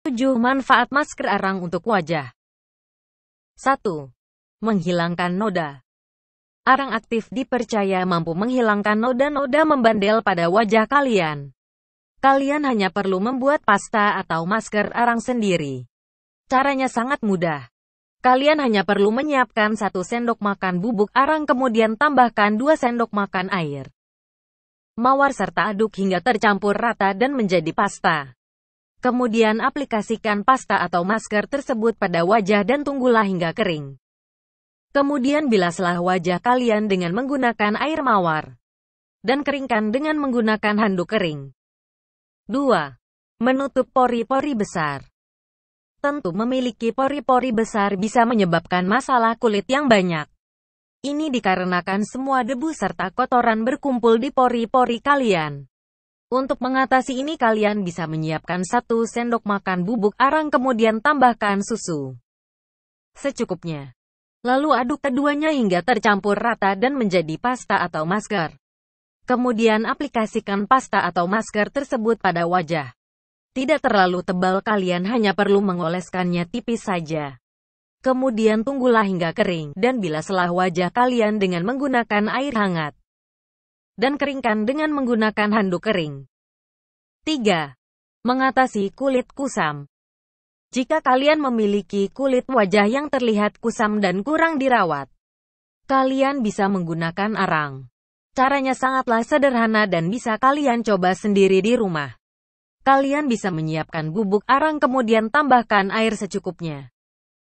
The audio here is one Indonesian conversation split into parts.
7. Manfaat masker arang untuk wajah 1. Menghilangkan noda Arang aktif dipercaya mampu menghilangkan noda-noda membandel pada wajah kalian. Kalian hanya perlu membuat pasta atau masker arang sendiri. Caranya sangat mudah. Kalian hanya perlu menyiapkan satu sendok makan bubuk arang kemudian tambahkan 2 sendok makan air. Mawar serta aduk hingga tercampur rata dan menjadi pasta. Kemudian aplikasikan pasta atau masker tersebut pada wajah dan tunggulah hingga kering. Kemudian bilaslah wajah kalian dengan menggunakan air mawar. Dan keringkan dengan menggunakan handuk kering. 2. Menutup pori-pori besar Tentu memiliki pori-pori besar bisa menyebabkan masalah kulit yang banyak. Ini dikarenakan semua debu serta kotoran berkumpul di pori-pori kalian. Untuk mengatasi ini kalian bisa menyiapkan satu sendok makan bubuk arang kemudian tambahkan susu secukupnya. Lalu aduk keduanya hingga tercampur rata dan menjadi pasta atau masker. Kemudian aplikasikan pasta atau masker tersebut pada wajah. Tidak terlalu tebal kalian hanya perlu mengoleskannya tipis saja. Kemudian tunggulah hingga kering, dan bilaslah wajah kalian dengan menggunakan air hangat dan keringkan dengan menggunakan handuk kering. 3. Mengatasi kulit kusam Jika kalian memiliki kulit wajah yang terlihat kusam dan kurang dirawat, kalian bisa menggunakan arang. Caranya sangatlah sederhana dan bisa kalian coba sendiri di rumah. Kalian bisa menyiapkan bubuk arang kemudian tambahkan air secukupnya.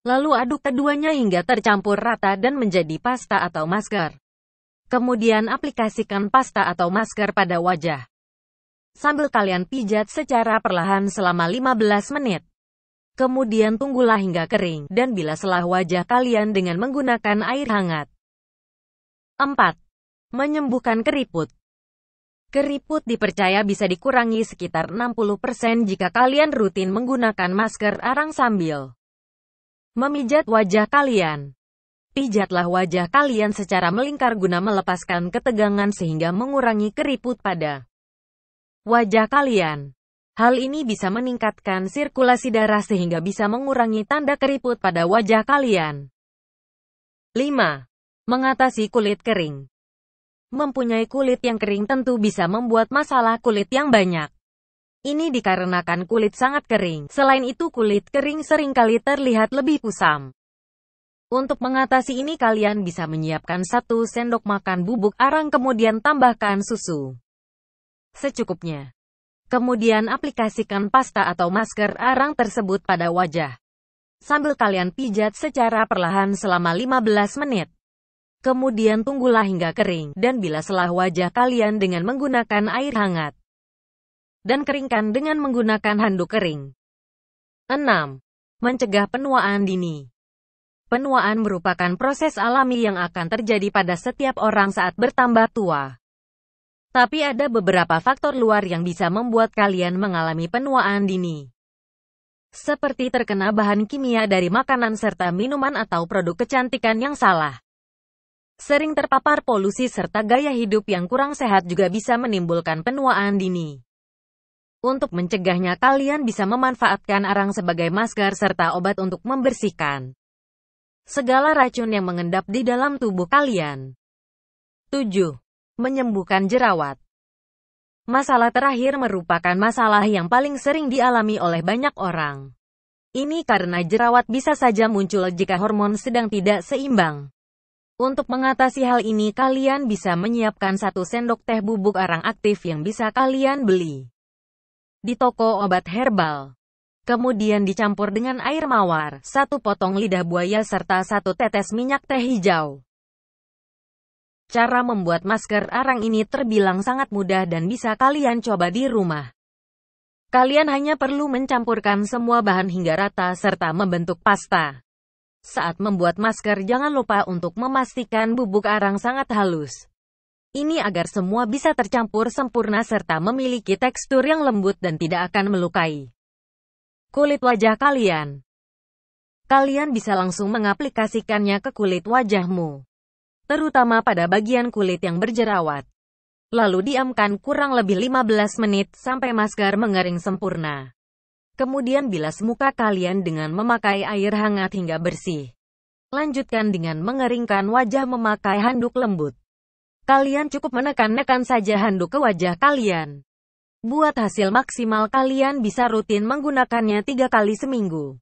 Lalu aduk keduanya hingga tercampur rata dan menjadi pasta atau masker. Kemudian aplikasikan pasta atau masker pada wajah. Sambil kalian pijat secara perlahan selama 15 menit. Kemudian tunggulah hingga kering, dan bilaslah wajah kalian dengan menggunakan air hangat. 4. Menyembuhkan keriput Keriput dipercaya bisa dikurangi sekitar 60% jika kalian rutin menggunakan masker arang sambil memijat wajah kalian. Pijatlah wajah kalian secara melingkar guna melepaskan ketegangan sehingga mengurangi keriput pada wajah kalian. Hal ini bisa meningkatkan sirkulasi darah sehingga bisa mengurangi tanda keriput pada wajah kalian. 5. Mengatasi kulit kering Mempunyai kulit yang kering tentu bisa membuat masalah kulit yang banyak. Ini dikarenakan kulit sangat kering. Selain itu kulit kering seringkali terlihat lebih kusam. Untuk mengatasi ini kalian bisa menyiapkan satu sendok makan bubuk arang kemudian tambahkan susu secukupnya. Kemudian aplikasikan pasta atau masker arang tersebut pada wajah. Sambil kalian pijat secara perlahan selama 15 menit. Kemudian tunggulah hingga kering dan bilaslah wajah kalian dengan menggunakan air hangat. Dan keringkan dengan menggunakan handuk kering. 6. Mencegah penuaan dini. Penuaan merupakan proses alami yang akan terjadi pada setiap orang saat bertambah tua. Tapi ada beberapa faktor luar yang bisa membuat kalian mengalami penuaan dini. Seperti terkena bahan kimia dari makanan serta minuman atau produk kecantikan yang salah. Sering terpapar polusi serta gaya hidup yang kurang sehat juga bisa menimbulkan penuaan dini. Untuk mencegahnya kalian bisa memanfaatkan arang sebagai masker serta obat untuk membersihkan segala racun yang mengendap di dalam tubuh kalian. 7. Menyembuhkan jerawat Masalah terakhir merupakan masalah yang paling sering dialami oleh banyak orang. Ini karena jerawat bisa saja muncul jika hormon sedang tidak seimbang. Untuk mengatasi hal ini kalian bisa menyiapkan satu sendok teh bubuk arang aktif yang bisa kalian beli di toko obat herbal. Kemudian dicampur dengan air mawar, satu potong lidah buaya serta satu tetes minyak teh hijau. Cara membuat masker arang ini terbilang sangat mudah dan bisa kalian coba di rumah. Kalian hanya perlu mencampurkan semua bahan hingga rata serta membentuk pasta. Saat membuat masker jangan lupa untuk memastikan bubuk arang sangat halus. Ini agar semua bisa tercampur sempurna serta memiliki tekstur yang lembut dan tidak akan melukai kulit wajah kalian. Kalian bisa langsung mengaplikasikannya ke kulit wajahmu, terutama pada bagian kulit yang berjerawat. Lalu diamkan kurang lebih 15 menit sampai masker mengering sempurna. Kemudian bilas muka kalian dengan memakai air hangat hingga bersih. Lanjutkan dengan mengeringkan wajah memakai handuk lembut. Kalian cukup menekan-nekan saja handuk ke wajah kalian. Buat hasil maksimal kalian bisa rutin menggunakannya tiga kali seminggu.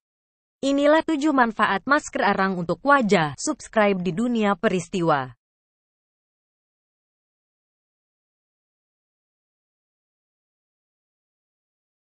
Inilah tujuh manfaat masker arang untuk wajah, subscribe di dunia peristiwa.